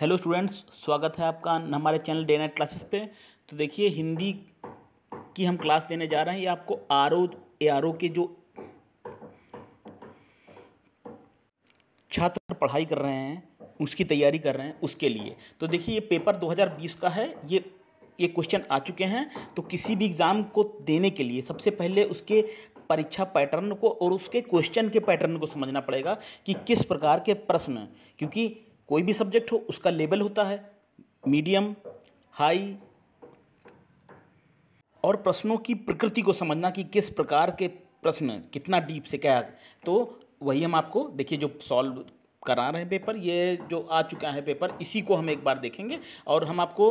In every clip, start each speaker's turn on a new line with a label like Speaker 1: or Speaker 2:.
Speaker 1: hello students स्वागत है आपका हमारे चैनल डे नाइट क्लासेस पे तो देखिए हिंदी की हम क्लास देने जा रहे हैं ये आपको आर ओ ए आर ओ के जो छात्र पढ़ाई कर रहे हैं उसकी तैयारी कर रहे हैं उसके लिए तो देखिए ये पेपर 2020 का है ये ये क्वेश्चन आ चुके हैं तो किसी भी एग्ज़ाम को देने के लिए सबसे पहले उसके परीक्षा पैटर्न को और उसके क्वेश्चन के पैटर्न को समझना पड़ेगा कि किस प्रकार के प्रश्न क्योंकि कोई भी सब्जेक्ट हो उसका लेवल होता है मीडियम हाई और प्रश्नों की प्रकृति को समझना कि किस प्रकार के प्रश्न कितना डीप से क्या तो वही हम आपको देखिए जो सॉल्व करा रहे हैं पेपर ये जो आ चुका है पेपर इसी को हम एक बार देखेंगे और हम आपको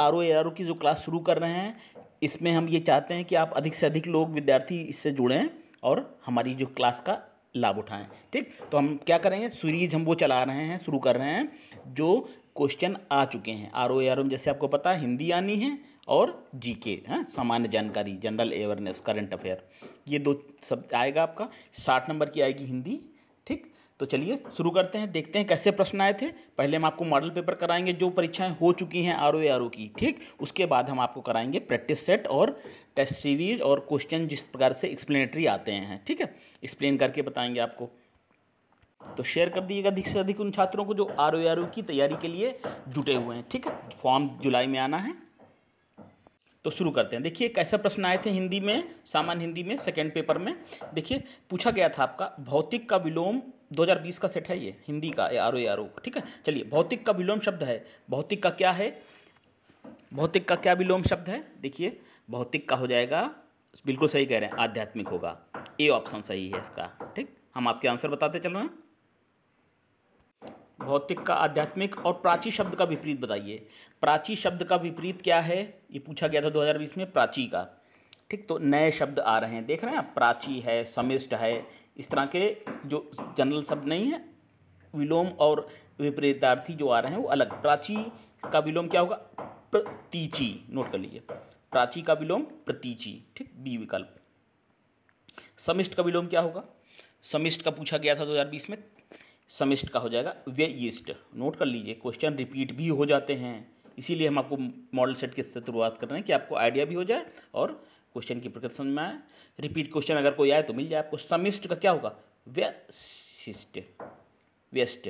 Speaker 1: आर ओ आर ओ की जो क्लास शुरू कर रहे हैं इसमें हम ये चाहते हैं कि आप अधिक से अधिक लोग विद्यार्थी इससे जुड़ें और हमारी जो क्लास का लाभ उठाएं ठीक तो हम क्या करेंगे सीरीज हम वो चला रहे हैं शुरू कर रहे हैं जो क्वेश्चन आ चुके हैं आर ओ आर जैसे आपको पता है हिंदी आनी है और जीके हैं हाँ, सामान्य जानकारी जनरल अवेयरनेस करंट अफेयर ये दो सब आएगा आपका साठ नंबर की आएगी हिंदी तो चलिए शुरू करते हैं देखते हैं कैसे प्रश्न आए थे पहले हम आपको मॉडल पेपर कराएंगे जो परीक्षाएं हो चुकी हैं आर ओ आर ओ की ठीक उसके बाद हम आपको कराएंगे प्रैक्टिस सेट और टेस्ट सीरीज और क्वेश्चन जिस प्रकार से एक्सप्लेनेटरी आते हैं ठीक है एक्सप्लेन करके बताएंगे आपको तो शेयर कर दीजिएगा अधिक से अधिक उन छात्रों को जो आर ओ की तैयारी के लिए जुटे हुए हैं ठीक है फॉर्म जुलाई में आना है तो शुरू करते हैं देखिए कैसे प्रश्न आए थे हिंदी में सामान्य हिंदी में सेकेंड पेपर में देखिए पूछा गया था आपका भौतिक का विलोम 2020 का सेट है ये हिंदी का ए आर ओ ए आर ओ ठीक है चलिए भौतिक का विलोम शब्द है भौतिक का क्या है भौतिक का क्या विलोम शब्द है देखिए भौतिक का हो जाएगा बिल्कुल सही कह रहे हैं आध्यात्मिक होगा ए ऑप्शन सही है इसका ठीक हम आपके आंसर बताते चल रहे हैं भौतिक का आध्यात्मिक और प्राची शब्द का विपरीत बताइए प्राची शब्द का विपरीत क्या है ये पूछा गया था 2020 में प्राची का ठीक तो नए शब्द आ रहे हैं देख रहे हैं आप प्राची है समिष्ट है इस तरह के जो जनरल शब्द नहीं है विलोम और विपरीतार्थी जो आ रहे हैं वो अलग प्राची का विलोम क्या होगा प्रतीची नोट कर लीजिए प्राची का विलोम प्रतीची ठीक बी विकल्प समिष्ट का विलोम क्या होगा समिष्ट का पूछा गया था 2020 में समिष्ट का हो जाएगा व्ययिष्ट नोट कर लीजिए क्वेश्चन रिपीट भी हो जाते हैं इसीलिए हम आपको मॉडल सेट के शुरुआत कर रहे हैं कि आपको आइडिया भी हो जाए और क्वेश्चन की प्रकृति समझ में आए रिपीट क्वेश्चन अगर कोई आए तो मिल जाए आपको समिष्ट का क्या होगा व्यशिष्ट व्यस्ट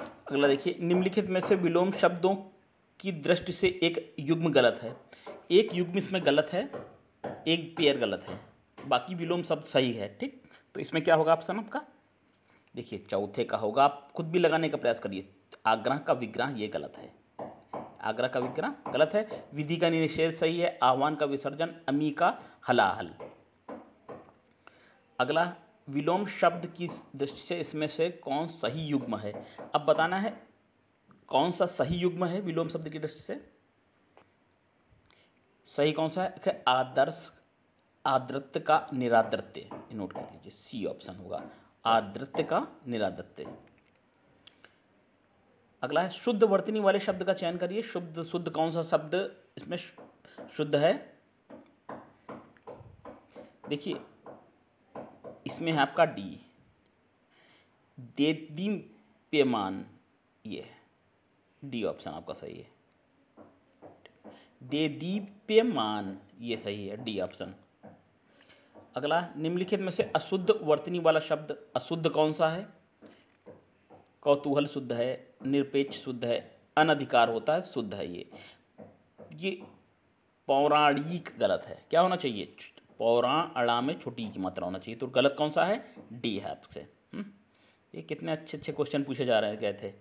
Speaker 1: अगला देखिए निम्नलिखित में से विलोम शब्दों की दृष्टि से एक युग्म गलत है एक युग्म इसमें गलत है एक पेयर गलत है बाकी विलोम शब्द सही है ठीक तो इसमें क्या होगा ऑप्शन आपका देखिए चौथे का होगा आप खुद भी लगाने का प्रयास करिए आग्रह का विग्रह ये गलत है आगरा का विग्रह गलत है विधि का निषेध सही है आह्वान का विसर्जन अमी का हलाहल अगला विलोम शब्द की दृष्टि से इसमें से कौन सही युग्म है अब बताना है कौन सा सही युग्म है विलोम शब्द की दृष्टि से सही कौन सा है आदर्श आदृत्य का निरादृत्य नोट कर लीजिए सी ऑप्शन होगा आदृत्य का निरादृत्य अगला है शुद्ध वर्तनी वाले शब्द का चयन करिए शुद्ध शुद्ध कौन सा शब्द इसमें शुद्ध है देखिए इसमें है आपका डी दे पेमान ये डी ऑप्शन आपका सही है दे देदीप्यमान ये सही है डी ऑप्शन अगला निम्नलिखित में से अशुद्ध वर्तनी वाला शब्द अशुद्ध कौन सा है कौतूहल शुद्ध है निरपेक्ष शुद्ध है अनधिकार होता है शुद्ध है ये ये पौराणिक गलत है क्या होना चाहिए पौरा अड़ा में छोटी की मात्रा होना चाहिए तो गलत कौन सा है डी है आपसे ये कितने अच्छे अच्छे क्वेश्चन पूछे जा रहे हैं गए थे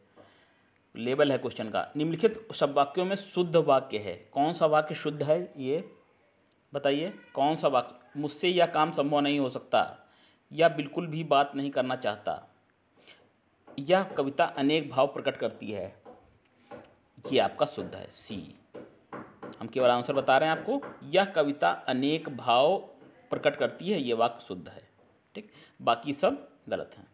Speaker 1: लेबल है क्वेश्चन का निम्नलिखित शब्द वाक्यों में शुद्ध वाक्य है कौन सा वाक्य शुद्ध है ये बताइए कौन सा वाक्य मुझसे यह काम संभव नहीं हो सकता या बिल्कुल भी बात नहीं करना चाहता यह कविता अनेक भाव प्रकट करती है ये आपका शुद्ध है सी हम केवल आंसर बता रहे हैं आपको यह कविता अनेक भाव प्रकट करती है ये वाक्य शुद्ध है ठीक बाकी सब गलत हैं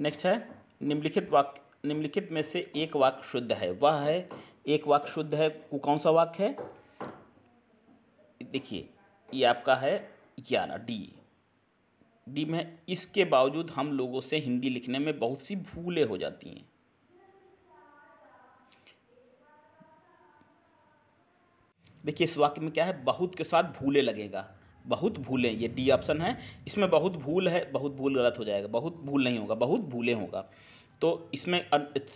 Speaker 1: नेक्स्ट है निम्नलिखित वाक्य निम्नलिखित में से एक वाक्य शुद्ध है वह है एक वाक्य शुद्ध है वो कौन सा वाक्य है देखिए ये आपका है ग्यारह डी डी में इसके बावजूद हम लोगों से हिंदी लिखने में बहुत सी भूलें हो जाती हैं देखिए इस वाक्य में क्या है बहुत के साथ भूले लगेगा बहुत भूलें ये डी ऑप्शन है इसमें बहुत भूल है बहुत भूल गलत हो जाएगा बहुत भूल नहीं होगा बहुत भूलें होगा तो इसमें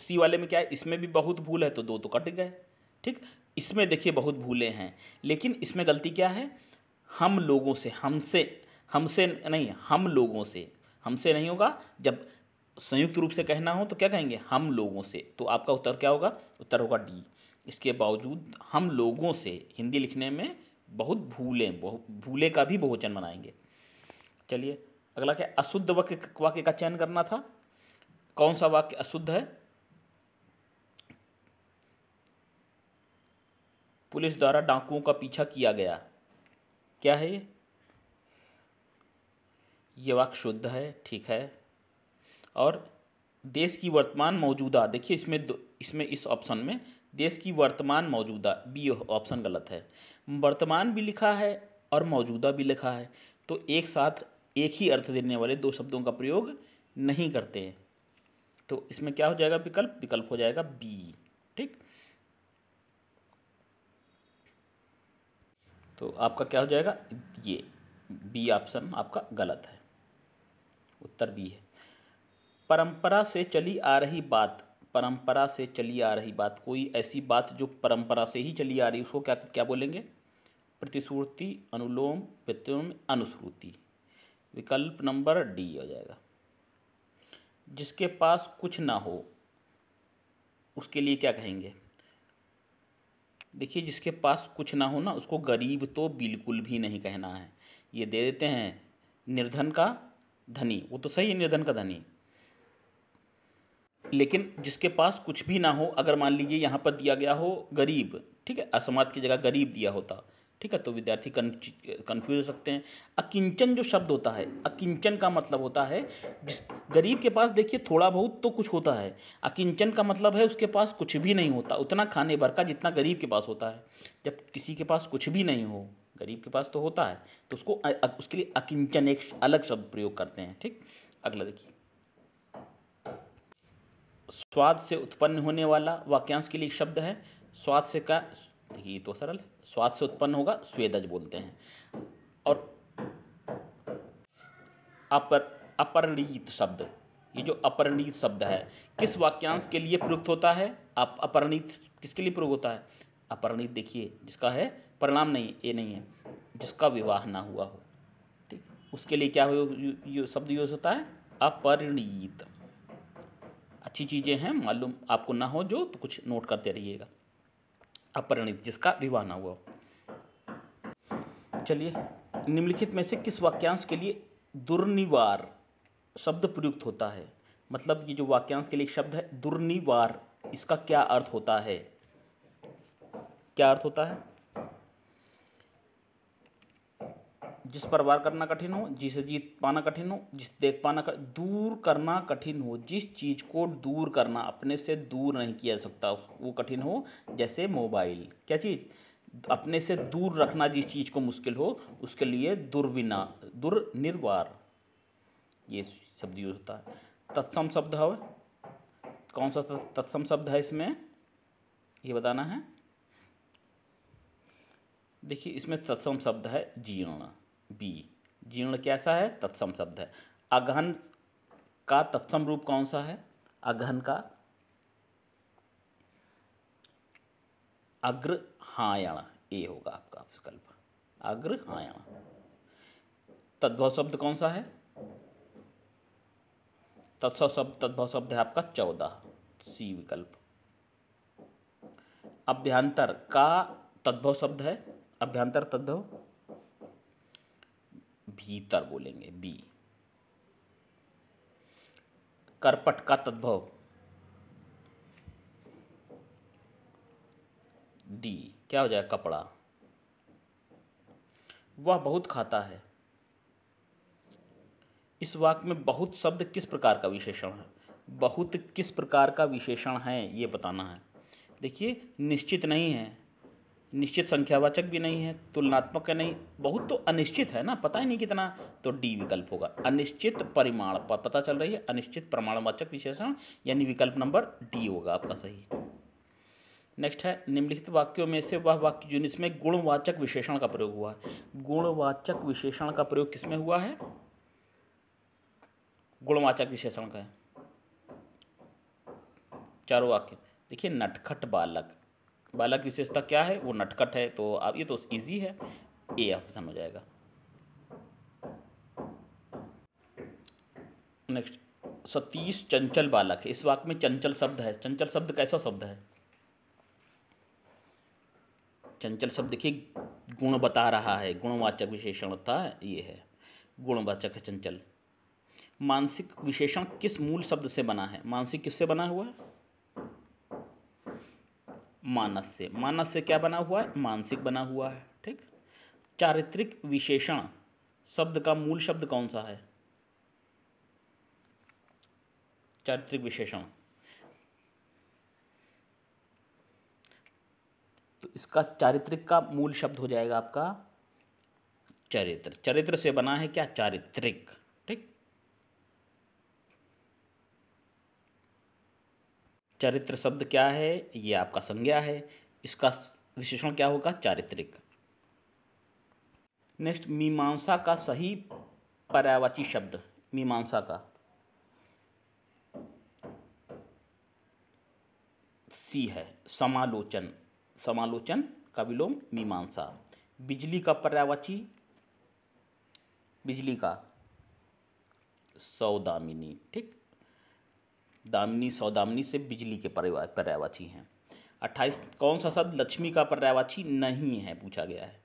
Speaker 1: सी वाले में क्या है इसमें भी बहुत भूल है तो दो तो कट गए ठीक इसमें देखिए बहुत भूलें हैं लेकिन इसमें गलती क्या है हम लोगों से हमसे हमसे नहीं हम लोगों से हमसे नहीं होगा जब संयुक्त रूप से कहना हो तो क्या कहेंगे हम लोगों से तो आपका उत्तर क्या होगा उत्तर होगा डी इसके बावजूद हम लोगों से हिंदी लिखने में बहुत भूलें भूले का भी बहुचन बनाएंगे चलिए अगला क्या अशुद्ध वाक्य वाक्य का चयन करना था कौन सा वाक्य अशुद्ध है पुलिस द्वारा डाकुओं का पीछा किया गया क्या है ये ये वाक शुद्ध है ठीक है और देश की वर्तमान मौजूदा देखिए इसमें इसमें इस ऑप्शन में देश की वर्तमान मौजूदा बी ऑप्शन गलत है वर्तमान भी लिखा है और मौजूदा भी लिखा है तो एक साथ एक ही अर्थ देने वाले दो शब्दों का प्रयोग नहीं करते हैं तो इसमें क्या हो जाएगा विकल्प विकल्प हो जाएगा बी ठीक तो आपका क्या हो जाएगा ये बी ऑप्शन आपका गलत है उत्तर बी है परंपरा से चली आ रही बात परंपरा से चली आ रही बात कोई ऐसी बात जो परंपरा से ही चली आ रही उसको क्या क्या बोलेंगे प्रतिश्रुति अनुलोम प्रतिलोम अनुश्रुति विकल्प नंबर डी हो जाएगा जिसके पास कुछ ना हो उसके लिए क्या कहेंगे देखिए जिसके पास कुछ ना हो ना उसको गरीब तो बिल्कुल भी नहीं कहना है ये दे देते हैं निर्धन का धनी वो तो सही है निर्धन का धनी लेकिन जिसके पास कुछ भी ना हो अगर मान लीजिए यहाँ पर दिया गया हो गरीब ठीक है असमाज की जगह गरीब दिया होता ठीक है तो विद्यार्थी कन्फ्यूज हो सकते हैं अकिंचन जो शब्द होता है अकिंचन का मतलब होता है जिस गरीब के पास देखिए थोड़ा बहुत तो कुछ होता है अकिंचन का मतलब है उसके पास कुछ भी नहीं होता उतना खाने भर का जितना गरीब के पास होता है जब किसी के पास कुछ भी नहीं हो गरीब के पास तो होता है तो उसको उसके लिए अकिंचन एक अलग शब्द प्रयोग करते हैं ठीक अगला देखिए स्वाद से उत्पन्न होने वाला वाक्यांश के लिए शब्द है स्वाद से का देखिए तो सरल स्वाद से उत्पन्न होगा स्वेदज बोलते हैं और अपर अपरणीत शब्द ये जो अपरणीत शब्द है किस वाक्यांश के लिए प्रयुक्त होता है आप अपरणीत किसके लिए प्रयोग होता है अपरणीत देखिए जिसका है परिणाम नहीं ये नहीं है जिसका विवाह ना हुआ हो ठीक उसके लिए क्या हो शब्द यूज होता है अपरिणीत अच्छी चीज़ें हैं मालूम आपको ना हो जो तो कुछ नोट करते रहिएगा अपरिणित जिसका विवाह ना हुआ हो चलिए निम्नलिखित में से किस वाक्यांश के लिए दुर्निवार शब्द प्रयुक्त होता है मतलब ये जो वाक्यांश के लिए शब्द है दुर्निवार इसका क्या अर्थ होता है क्या अर्थ होता है जिस पर वार करना कठिन हो जिसे जीत पाना कठिन हो जिस देख पाना कर, दूर करना कठिन हो जिस चीज़ को दूर करना अपने से दूर नहीं किया जा सकता वो कठिन हो जैसे मोबाइल क्या चीज़ अपने से दूर रखना जिस चीज़ को मुश्किल हो उसके लिए दुर्विना दुर्निर्वार ये शब्द यूज होता है तत्सम शब्द हो कौन सा तत्सम शब्द है इसमें ये बताना है देखिए इसमें तत्सम शब्द है जीर्ण बी जीर्ण कैसा है तत्सम शब्द है अगहन का तत्सम रूप कौन सा है अगहन का अग्रहायण ए होगा आपका विकल्प अग्रहायण तद्भव शब्द कौन सा है तत्सव शब्द तद्भव शब्द है आपका चौदह सी विकल्प अभ्यंतर का तद्भव शब्द है अभ्यंतर तद्भव भीतर बोलेंगे बी करपट का तद्भव डी क्या हो जाएगा कपड़ा वह बहुत खाता है इस वाक्य में बहुत शब्द किस प्रकार का विशेषण है बहुत किस प्रकार का विशेषण है ये बताना है देखिए निश्चित नहीं है निश्चित संख्यावाचक भी नहीं है तुलनात्मक नहीं बहुत तो अनिश्चित है ना पता ही नहीं कितना तो डी विकल्प होगा अनिश्चित परिमाण पर पता चल रही है अनिश्चित प्रमाणवाचक विशेषण यानी विकल्प नंबर डी होगा आपका सही नेक्स्ट है निम्नलिखित वाक्यों में से वह वाक्य जो जिसमें गुणवाचक विशेषण का प्रयोग हुआ है गुणवाचक विशेषण का प्रयोग किसमें हुआ है गुणवाचक विशेषण का है चारों वाक्य देखिए नटखट बालक बाला की विशेषता क्या है वो नटकट है तो अब ये तो ईजी है ए ऑप्शन हो जाएगा नेक्स्ट सतीश चंचल बालक है इस वाक में चंचल शब्द है चंचल शब्द कैसा शब्द है चंचल शब्द देखिए गुण बता रहा है गुणवाचक विशेषण था ये है गुणवाचक है चंचल मानसिक विशेषण किस मूल शब्द से बना है मानसिक किससे बना हुआ है मानस से मानस से क्या बना हुआ है मानसिक बना हुआ है ठीक चारित्रिक विशेषण शब्द का मूल शब्द कौन सा है चारित्रिक विशेषण तो इसका चारित्रिक का मूल शब्द हो जाएगा आपका चरित्र चरित्र से बना है क्या चारित्रिक चरित्र शब्द क्या है ये आपका संज्ञा है इसका विशेषण क्या होगा चारित्रिक नेक्स्ट मीमांसा का सही पर्यावाची शब्द मीमांसा का सी है समालोचन समालोचन का विलोम मीमांसा बिजली का पर्यावाची बिजली का सौदामिनी ठीक दामिनी सौदामिनी से बिजली के पर्यावाची हैं अट्ठाईस कौन सा शब्द लक्ष्मी का पर्यावाची नहीं है पूछा गया है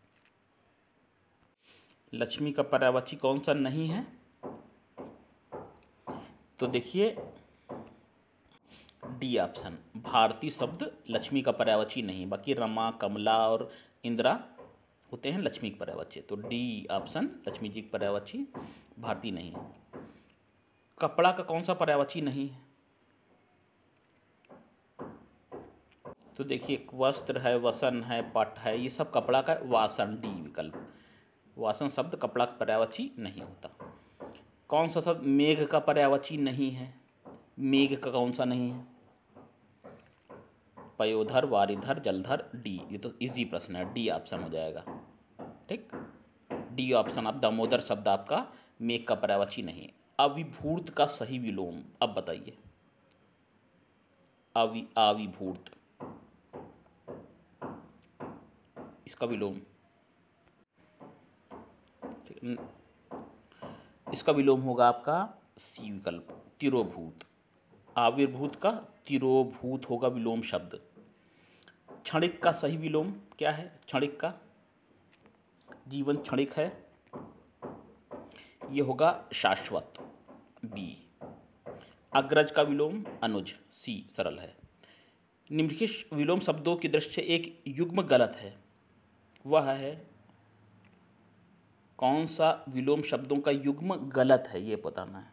Speaker 1: लक्ष्मी का पर्यावाची कौन सा नहीं है तो देखिए डी ऑप्शन भारतीय शब्द लक्ष्मी का पर्यावाची नहीं बाकी रमा कमला और इंदिरा होते हैं लक्ष्मी के पर्यावाची तो डी ऑप्शन लक्ष्मी जी के पर्यावाची भारतीय नहीं है कपड़ा का कौन सा पर्यावाची नहीं है तो देखिए वस्त्र है वसन है पट है ये सब कपड़ा का वासन डी विकल्प वासन शब्द कपड़ा का पर्यावची नहीं होता कौन सा शब्द मेघ का पर्यावची नहीं है मेघ का कौन सा नहीं है पयोधर वारिधर जलधर डी ये तो इजी प्रश्न है डी ऑप्शन हो जाएगा ठीक डी ऑप्शन आप दामोदर शब्द आपका मेघ का पर्यावची नहीं है अविभूत का सही विलोम अब बताइए अवि आविभूत इसका विलोम इसका विलोम होगा आपका सी विकल्प तिरोभूत आविर्भूत का तिरोभूत होगा विलोम शब्द क्षणिक का सही विलोम क्या है क्षणिक का जीवन क्षणिक है यह होगा शाश्वत बी अग्रज का विलोम अनुज सी सरल है निम्नलिखित विलोम शब्दों की दृष्टि एक युग्म गलत है वह है कौन सा विलोम शब्दों का युग्म गलत है ये बताना है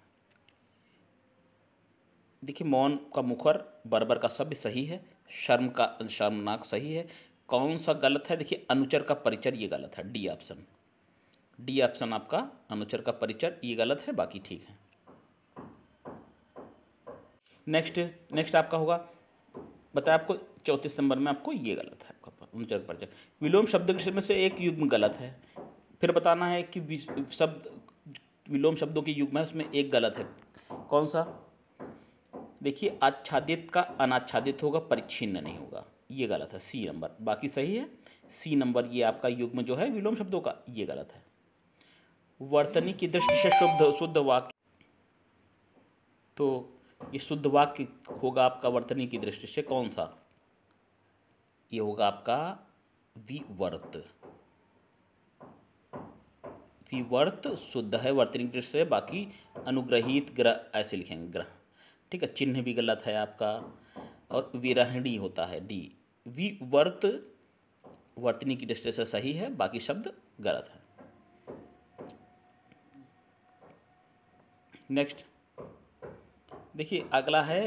Speaker 1: देखिए मौन का मुखर बर्बर का शब्द सही है शर्म का शर्मनाक सही है कौन सा गलत है देखिए अनुचर का परिचर ये गलत है डी ऑप्शन डी ऑप्शन आपका अनुचर का परिचर ये गलत है बाकी ठीक है नेक्स्ट नेक्स्ट आपका होगा बताया आपको चौंतीस नंबर में आपको ये गलत है उनचास परसेंट विलोम शब्द के में से एक युग्म गलत है फिर बताना है कि शब्द विलोम शब्दों के युग्म है उसमें एक गलत है कौन सा देखिए आच्छादित का अनाच्छादित होगा परिच्छिन्न नहीं होगा ये गलत है सी नंबर बाकी सही है सी नंबर ये आपका युग्म जो है विलोम शब्दों का ये गलत है वर्तनी की दृष्टि से शुद्ध शुद्ध वाक्य तो ये शुद्ध वाक्य होगा आपका वर्तनी की दृष्टि से कौन सा ये होगा आपका विवर्त विवर्त शुद्ध है वर्तनी दृष्टि से बाकी अनुग्रहित ग्रह ऐसे लिखेंगे ग्रह ठीक है चिन्ह भी गलत है आपका और विरहणी होता है डी विवर्त वर्तनी की दृष्टि से सही है बाकी शब्द गलत है नेक्स्ट देखिए अगला है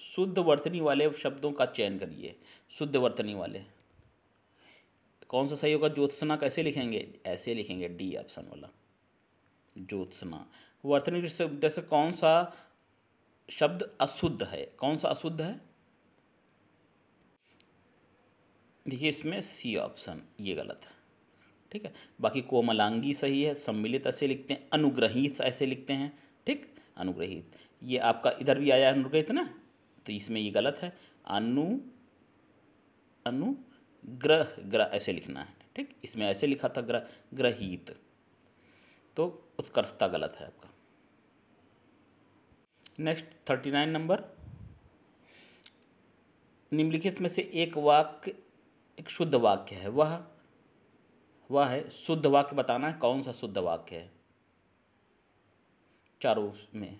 Speaker 1: शुद्ध वर्तनी वाले शब्दों का चयन करिए शुद्ध वर्तनी वाले कौन सा सही होगा ज्योत्सना कैसे लिखेंगे ऐसे लिखेंगे डी ऑप्शन वाला ज्योत्सना वर्तनी जैसे कौन सा शब्द अशुद्ध है कौन सा अशुद्ध है देखिए इसमें सी ऑप्शन ये गलत है ठीक है बाकी कोमलांगी सही है सम्मिलित ऐसे लिखते हैं अनुग्रहित ऐसे लिखते हैं ठीक अनुग्रहित ये आपका इधर भी आया है अनुग्रहित ना तो इसमें ये गलत है अनु ग्रह ग्रह ऐसे लिखना है ठीक इसमें ऐसे लिखा था ग्रह ग्रहित तो उत्कर्षता गलत है आपका नेक्स्ट थर्टी नाइन नंबर निम्नलिखित में से एक वाक्य एक शुद्ध वाक्य है वह वह है शुद्ध वाक्य बताना है कौन सा शुद्ध वाक्य है चारों में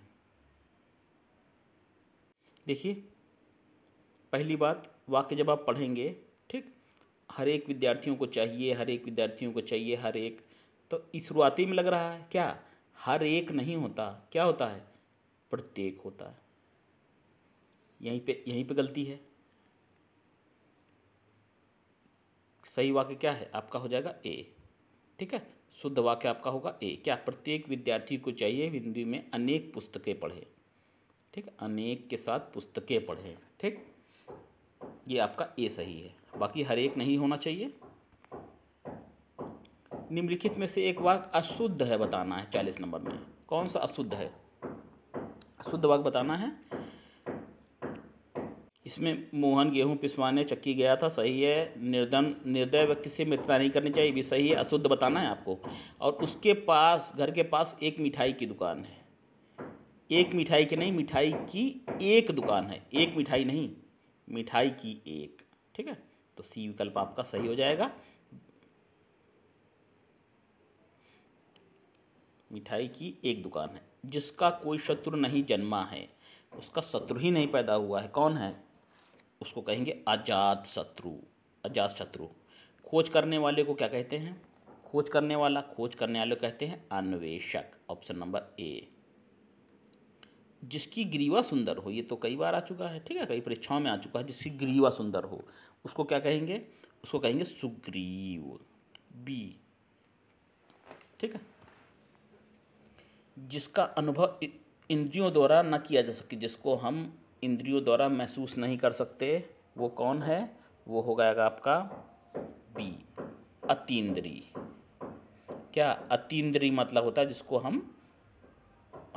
Speaker 1: देखिए पहली बात वाक्य जब आप पढ़ेंगे ठीक हर एक विद्यार्थियों को चाहिए हर एक विद्यार्थियों को चाहिए हर एक तो इस शुरुआती में लग रहा है क्या हर एक नहीं होता क्या होता है प्रत्येक होता है यहीं पे यहीं पे गलती है सही वाक्य क्या है आपका हो जाएगा ए ठीक है शुद्ध वाक्य आपका होगा ए क्या प्रत्येक विद्यार्थी को चाहिए हिंदी में अनेक पुस्तकें पढ़े ठीक अनेक के साथ पुस्तकें पढ़ें ठीक ये आपका ए सही है बाकी हर एक नहीं होना चाहिए निम्नलिखित में से एक वाक्य अशुद्ध है बताना है चालीस नंबर में कौन सा अशुद्ध है शुद्ध वाक्य बताना है इसमें मोहन गेहूं पिसवाने चक्की गया था सही है निर्धन निर्दय व्यक्ति से मित्रता नहीं करनी चाहिए भी सही है अशुद्ध बताना है आपको और उसके पास घर के पास एक मिठाई की दुकान है एक मिठाई की नहीं मिठाई की एक दुकान है एक मिठाई नहीं मिठाई की एक ठीक है तो सी विकल्प आपका सही हो जाएगा मिठाई की एक दुकान है जिसका कोई शत्रु नहीं जन्मा है उसका शत्रु ही नहीं पैदा हुआ है कौन है उसको कहेंगे आजाद शत्रु अजात शत्रु खोज करने वाले को क्या कहते हैं खोज करने वाला खोज करने वाले कहते हैं अन्वेषक ऑप्शन नंबर ए जिसकी ग्रीवा सुंदर हो ये तो कई बार आ चुका है ठीक है कई परीक्षाओं में आ चुका है जिसकी ग्रीवा सुंदर हो उसको क्या कहेंगे उसको कहेंगे सुग्रीव बी ठीक है जिसका अनुभव इंद्रियों द्वारा ना किया जा सके जिसको हम इंद्रियों द्वारा महसूस नहीं कर सकते वो कौन है वो हो गया आपका बी अतीन्द्री क्या अतीन्द्री मतलब होता है जिसको हम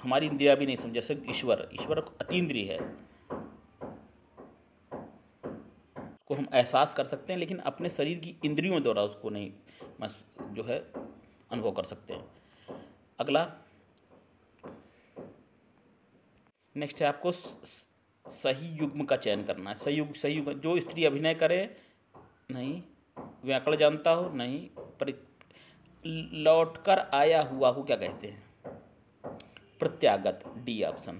Speaker 1: हमारी इंद्रिया भी नहीं समझ सकती ईश्वर ईश्वर अतीन्द्रिय है को हम एहसास कर सकते हैं लेकिन अपने शरीर की इंद्रियों द्वारा उसको नहीं जो है अनुभव कर सकते हैं अगला नेक्स्ट है आपको सही युग्म का चयन करना है सही युग सही युग जो स्त्री अभिनय करे नहीं व्याकरण जानता हो नहीं पर लौट कर आया हुआ हो क्या कहते हैं प्रत्यागत डी ऑप्शन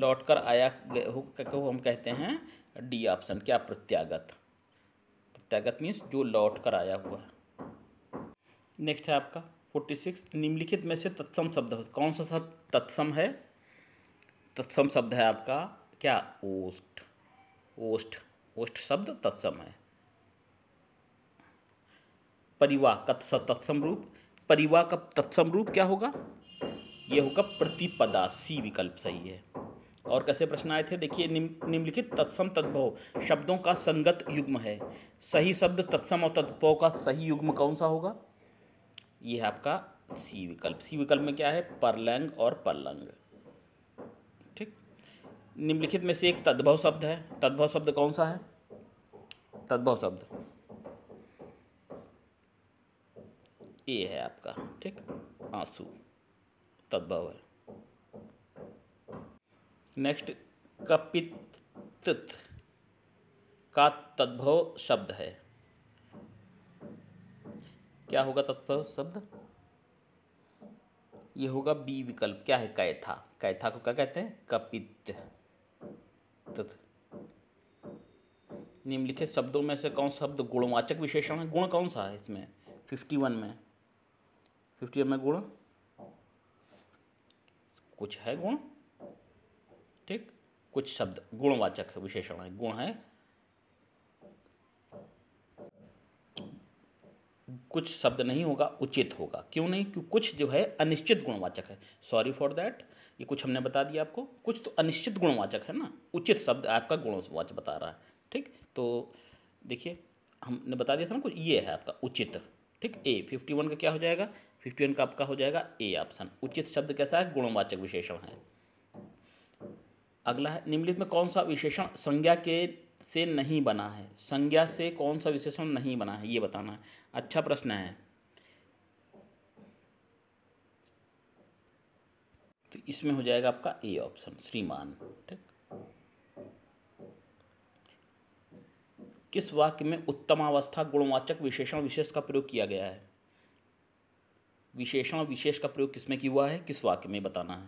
Speaker 1: लौटकर आया को हम कहते हैं डी ऑप्शन क्या प्रत्यागत प्रत्यागत मीन्स जो लौट कर आया हुआ है नेक्स्ट है आपका फोर्टी सिक्स निम्नलिखित में से तत्सम शब्द कौन सा शब्द तत्सम है तत्सम शब्द है आपका क्या ओस्ट ओस्ट ओस्ट शब्द तत्सम है परिवाह का तत्सम रूप परिवाह का तत्सम रूप क्या होगा ये होगा प्रतिपदा सी विकल्प सही है और कैसे प्रश्न आए थे देखिए निम्नलिखित तत्सम तद्भव शब्दों का संगत युग्म है सही शब्द तत्सम और तद्भव का सही युग्म कौन सा होगा ये है आपका सी विकल्प सी विकल्प में क्या है परलंग और परलंग ठीक निम्नलिखित में से एक तद्भव शब्द है तद्भव शब्द कौन सा है तद्भव शब्द ये है आपका ठीक आंसू तद्भव है नेक्स्ट कपित का तद्भव शब्द है क्या होगा तद्भव शब्द ये होगा बी विकल्प क्या है कैथा कैथा को क्या कहते हैं कपित निम्नलिखित शब्दों में से कौन शब्द गुणवाचक विशेषण है गुण कौन सा है इसमें फिफ्टी वन में फिफ्टी वन में गुण कुछ है गुण ठीक कुछ शब्द गुणवाचक है विशेषण है गुण है कुछ शब्द नहीं होगा उचित होगा क्यों नहीं क्यों कुछ जो है अनिश्चित गुणवाचक है सॉरी फॉर दैट ये कुछ हमने बता दिया आपको कुछ तो अनिश्चित गुणवाचक है ना उचित शब्द आपका गुणवाचक बता रहा है ठीक तो देखिए हमने बता दिया था ना कुछ ये है आपका उचित ठीक ए फिफ्टी वन का क्या हो जाएगा फिफ्टी वन का आपका हो जाएगा ए ऑप्शन उचित शब्द कैसा है गुणवाचक विशेषण है अगला है निम्नलिखित में कौन सा विशेषण संज्ञा के से नहीं बना है संज्ञा से कौन सा विशेषण नहीं बना है ये बताना है अच्छा प्रश्न है तो इसमें हो जाएगा आपका ए ऑप्शन श्रीमान ठीक किस वाक्य में उत्तमावस्था गुणवाचक विशेषण विशेष का प्रयोग किया गया है विशेषण और विशेष का प्रयोग किसमें किया हुआ है किस वाक्य में बताना है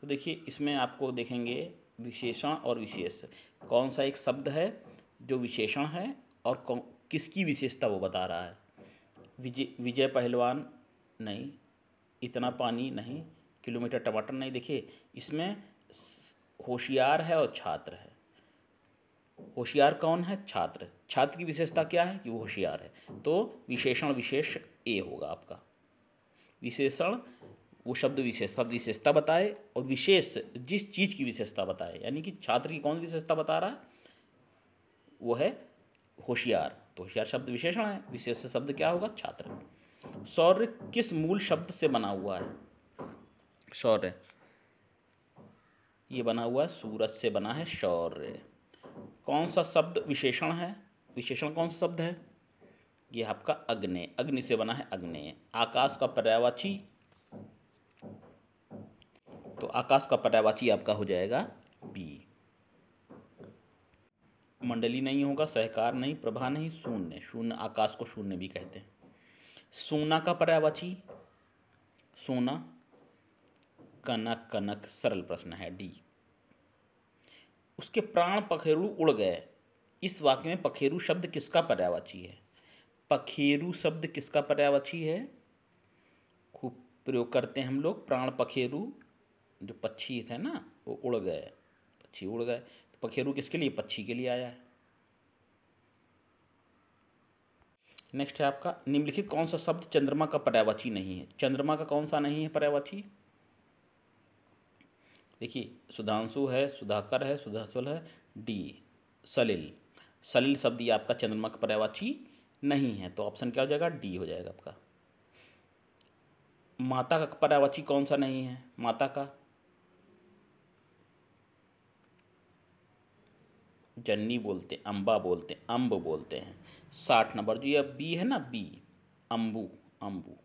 Speaker 1: तो देखिए इसमें आपको देखेंगे विशेषण और विशेष कौन सा एक शब्द है जो विशेषण है और कौन किसकी विशेषता वो बता रहा है विजय विजय पहलवान नहीं इतना पानी नहीं किलोमीटर टमाटर नहीं देखिए इसमें होशियार है और छात्र है होशियार कौन है छात्र छात्र की विशेषता क्या है कि वो होशियार है तो विशेषण विशेष ए होगा आपका विशेषण वो शब्द विशेष शब्द विशेषता बताए और विशेष जिस चीज़ की विशेषता बताए यानी कि छात्र की कौन सी विशेषता बता रहा है वो है होशियार तो होशियार शब्द विशेषण है विशेष शब्द क्या होगा छात्र शौर्य किस मूल शब्द से बना हुआ है शौर्य ये बना हुआ है सूरज से बना है शौर्य कौन सा शब्द विशेषण है विशेषण कौन सा शब्द है ये आपका अग्नि अग्नि से बना है अग्नि आकाश का पर्यावाची तो आकाश का पर्यावाची आपका हो जाएगा बी मंडली नहीं होगा सहकार नहीं प्रभा नहीं शून्य शून्य आकाश को शून्य भी कहते हैं सोना का पर्यावाची सोना कनक कनक सरल प्रश्न है डी उसके प्राण पखेरु उड़ गए इस वाक्य में पखेरु शब्द किसका पर्यावाची है पखेरु शब्द किसका पर्यावची है खूब प्रयोग करते हैं हम लोग प्राण पखेरु जो पक्षी थे ना वो उड़ गए पक्षी उड़ गए तो पखेरु किसके लिए पक्षी के लिए आया है नेक्स्ट है आपका निम्नलिखित कौन सा शब्द चंद्रमा का पर्यावची नहीं है चंद्रमा का कौन सा नहीं है पर्यावची देखिए सुधांशु है सुधाकर है सुधाशुल है डी सलिल सलिल शब्द ये आपका चंद्रमा का पर्यावची नहीं है तो ऑप्शन क्या हो जाएगा डी हो जाएगा आपका माता का पर्यावची कौन सा नहीं है माता का जन्नी बोलते अंबा अम्बा बोलते अंब अम्ब बोलते हैं साठ नंबर जो ये बी है ना बी अम्बू अम्बू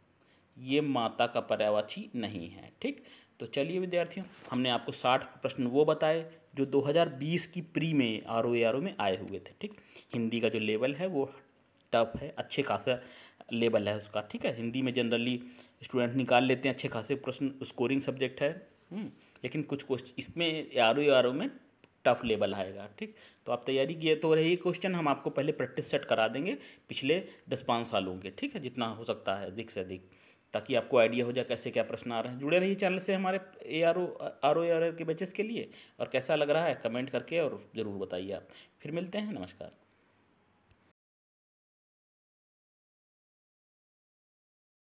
Speaker 1: ये माता का पर्यावाची नहीं है ठीक तो चलिए विद्यार्थियों हमने आपको साठ प्रश्न वो बताए जो 2020 की प्री में आर ओ में आए हुए थे ठीक हिंदी का जो लेवल है वो टफ है अच्छे खासा लेवल है उसका ठीक है हिंदी में जनरली स्टूडेंट निकाल लेते हैं अच्छे खासे प्रश्न स्कोरिंग सब्जेक्ट है हम्म, लेकिन कुछ क्वेश्चन इसमें आर ओ आर ओ में टफ लेवल आएगा ठीक तो आप तैयारी किए तो रही क्वेश्चन हम आपको पहले प्रैक्टिस सेट करा देंगे पिछले दस पाँच सालों के ठीक है जितना हो सकता है अधिक से अधिक ताकि आपको आइडिया हो जाए कैसे क्या प्रश्न आ रहे हैं जुड़े रहिए चैनल से हमारे A R O R O R के बचेस के लिए और कैसा लग रहा है कमेंट करके और ज़रूर बताइए आप फिर मिलते हैं नमस्कार